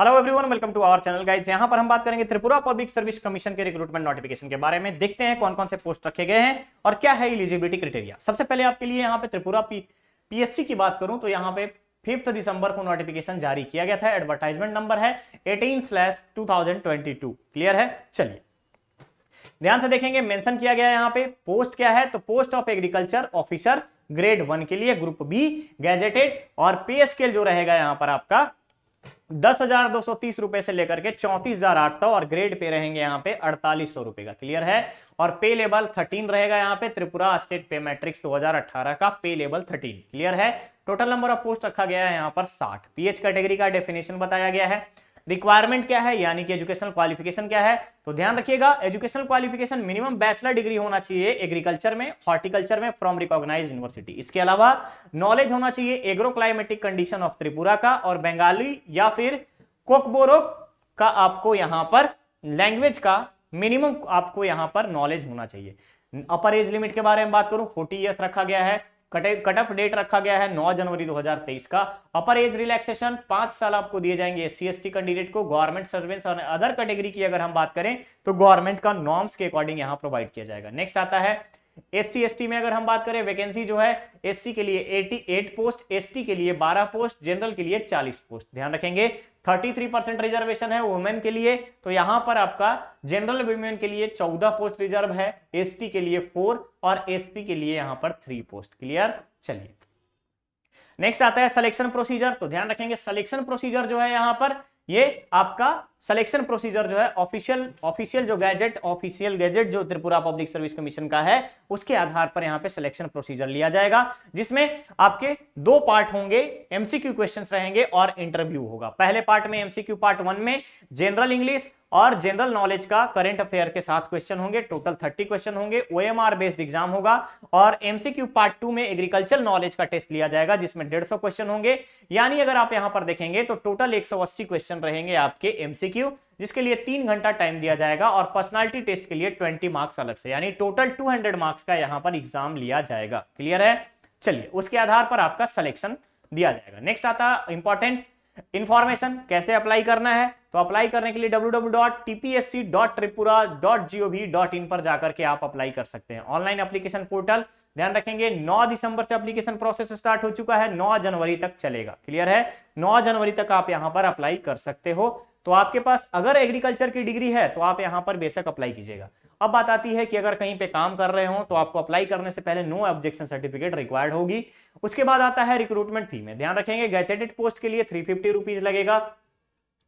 hello everyone welcome to our channel guys यहां पर हम बात करेंगे त्रिपुरा पब्लिक सर्विस कमीशन के रिक्रूटमेंट नोटिफिकेशन के बारे में देखते हैं कौन कौन से पोस्ट रखे गए हैं और क्या है इलिजिबिलिटी क्राइटेरिया सबसे पहले आपके लिए यहां पे त्रिपुरा पी पीएससी की बात करूं तो यहाँ पे फिफ्थ दिसंबर को नोटिफिकेशन जारी किया गया था एडवर्टाइजमेंट नंबर है एटीन स्लैश टू क्लियर है चलिए ध्यान से देखेंगे मेंशन किया गया है यहाँ पे पोस्ट क्या है तो post of agriculture officer grade one के लिए ग्रुप बी गैजेटेड और पे स्केल जो रहेगा यहाँ पर आपका दस हजार दो सौ तीस रुपए से लेकर के चौंतीस हजार आठ सौ और ग्रेड पे रहेंगे यहाँ पे अड़तालीस सौ रुपए का क्लियर है और पे लेवल थर्टीन रहेगा यहाँ पे त्रिपुरा स्टेट पे मैट्रिक्स दो हजार अठारह का पे लेवल थर्टीन क्लियर है टोटल नंबर ऑफ पोस्ट रखा गया है यहाँ पर साठ पीएच कैटेगरी का डेफिनेशन बताया गया है रिक्वायरमेंट क्या है यानी कि एजुकेशनल क्वालिफिकेशन क्या है तो ध्यान रखिएगा educational qualification minimum bachelor degree होना चाहिए एग्रीकल्चर में हॉर्टिकल्चर में फ्रॉम रिकॉग्नाइज यूनिवर्सिटी इसके अलावा नॉलेज होना चाहिए agro climatic condition of Tripura का और बंगाली या फिर कोकबोरो का आपको यहां पर लैंग्वेज का मिनिमम आपको यहां पर नॉलेज होना चाहिए अपर एज लिमिट के बारे में बात करूं फोर्टी ईयर्स रखा गया है कट ऑफ डेट रखा गया है 9 जनवरी 2023 का अपर एज रिलैक्सेशन पांच साल आपको दिए जाएंगे एस सी कैंडिडेट को गवर्नमेंट सर्वेंस और अदर कैटेगरी की अगर हम बात करें तो गवर्नमेंट का नॉर्म्स के अकॉर्डिंग यहां प्रोवाइड किया जाएगा नेक्स्ट आता है एस सी में अगर हम बात करें वैकेंसी जो है एस के लिए 88 पोस्ट एस के लिए 12 पोस्ट जनरल के लिए 40 पोस्ट ध्यान रखेंगे 33 परसेंट रिजर्वेशन है वुमेन के लिए तो यहां पर आपका जनरल वुमेन के लिए 14 पोस्ट रिजर्व है एसटी के लिए फोर और एसपी के लिए यहां पर थ्री पोस्ट क्लियर चलिए नेक्स्ट आता है सिलेक्शन प्रोसीजर तो ध्यान रखेंगे सिलेक्शन प्रोसीजर जो है यहां पर ये आपका सिलेक्शन प्रोसीजर जो है ऑफिशियल ऑफिशियल जो गैजेट ऑफिशियल गैजेट जो त्रिपुरा पब्लिक सर्विस कमीशन का है उसके आधार पर यहाँ पे सिलेक्शन प्रोसीजर लिया जाएगा जिसमें आपके दो पार्ट होंगे एमसीक्यू क्वेश्चंस रहेंगे और इंटरव्यू होगा पहले पार्ट में एमसीक्यू पार्ट वन में जनरल इंग्लिश और जनरल नॉलेज का करंट अफेयर के साथ क्वेश्चन होंगे टोटल थर्टी क्वेश्चन होंगे ओएमआर बेस्ड एग्जाम होगा और एमसीक्यू पार्ट टू में एग्रीकल्चर नॉलेज का टेस्ट लिया जाएगा जिसमें डेढ़ क्वेश्चन होंगे यानी अगर आप यहां पर देखेंगे तो टोटल एक क्वेश्चन रहेंगे आपके एमसीक्यू एमसीक्यू जिसके लिए तीन घंटा टाइम दिया जाएगा और पर्सनालिटी टेस्ट के लिए ट्वेंटी मार्क्स अलग से यानी टोटल टू हंड्रेड मार्क्स का यहां पर एग्जाम लिया जाएगा क्लियर है चलिए उसके आधार पर आपका सिलेक्शन दिया जाएगा नेक्स्ट आता इंपॉर्टेंट इंफॉर्मेशन कैसे अप्लाई करना है तो अप्लाई करने के लिए डब्ल्यू पर जाकर के आप अप्लाई कर सकते हैं ऑनलाइन अप्लीकेशन पोर्टल ध्यान रखेंगे 9 दिसंबर से एप्लीकेशन प्रोसेस स्टार्ट हो चुका है 9 जनवरी तक चलेगा क्लियर है 9 जनवरी तक आप यहां पर अप्लाई कर सकते हो तो आपके पास अगर एग्रीकल्चर की डिग्री है तो आप यहाँ पर बेशक अप्लाई कीजिएगा अब बात आती है कि अगर कहीं पे काम कर रहे हो तो आपको अप्लाई करने से पहले नो ऑब्जेक्शन सर्टिफिकेट रिक्वायर्ड होगी उसके बाद आता है रिक्रूटमेंट फी में ध्यान रखेंगे गैजेटेड पोस्ट के लिए थ्री फिफ्टी लगेगा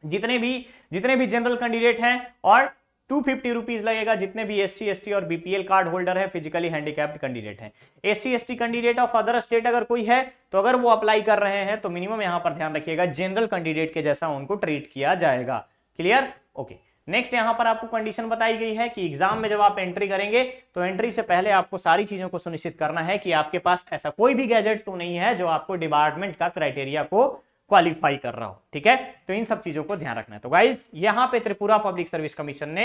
जितने भी जितने भी जनरल कैंडिडेट हैं और टू फिफ्टी रुपीज लगेगा जितने भी एस सी और बीपीएल कार्ड होल्डर है फिजिकली हैंडीकैप्ड कैंडिडेट हैं S C candidate of other state अगर कोई है तो अगर वो अप्लाई कर रहे हैं तो मिनिमम यहां पर ध्यान रखिएगा जनरल कैंडिडेट के जैसा उनको ट्रीट किया जाएगा क्लियर ओके नेक्स्ट यहां पर आपको कंडीशन बताई गई है कि एग्जाम में जब आप एंट्री करेंगे तो एंट्री से पहले आपको सारी चीजों को सुनिश्चित करना है कि आपके पास ऐसा कोई भी गैजेट तो नहीं है जो आपको डिपार्टमेंट का क्राइटेरिया को क्वालिफाई कर रहा हो ठीक है तो इन सब चीजों को ध्यान रखना है तो गाइज यहाँ पे त्रिपुरा पब्लिक सर्विस कमीशन ने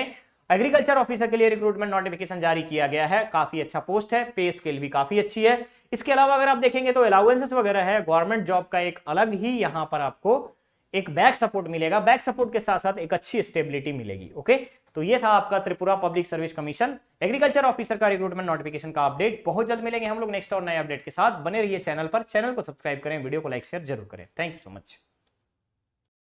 एग्रीकल्चर ऑफिसर के लिए रिक्रूटमेंट नोटिफिकेशन जारी किया गया है काफी अच्छा पोस्ट है पे स्केल भी काफी अच्छी है इसके अलावा अगर आप देखेंगे तो अलाउेंसेस वगैरह है गवर्नमेंट जॉब का एक अलग ही यहाँ पर आपको एक बैक सपोर्ट मिलेगा बैक सपोर्ट के साथ साथ एक अच्छी स्टेबिलिटी मिलेगी ओके तो ये था आपका Tripura public service commission agriculture officer का रिक्रूटमेंट नोटिफिकेशन का अपडेट बहुत जल्द मिलेंगे हम लोग नेक्स्ट और नए अपडेट के साथ बने रहिए चैनल पर चैनल को सब्सक्राइब करें वीडियो को लाइक शेयर जरूर करें थैंक यू सो मच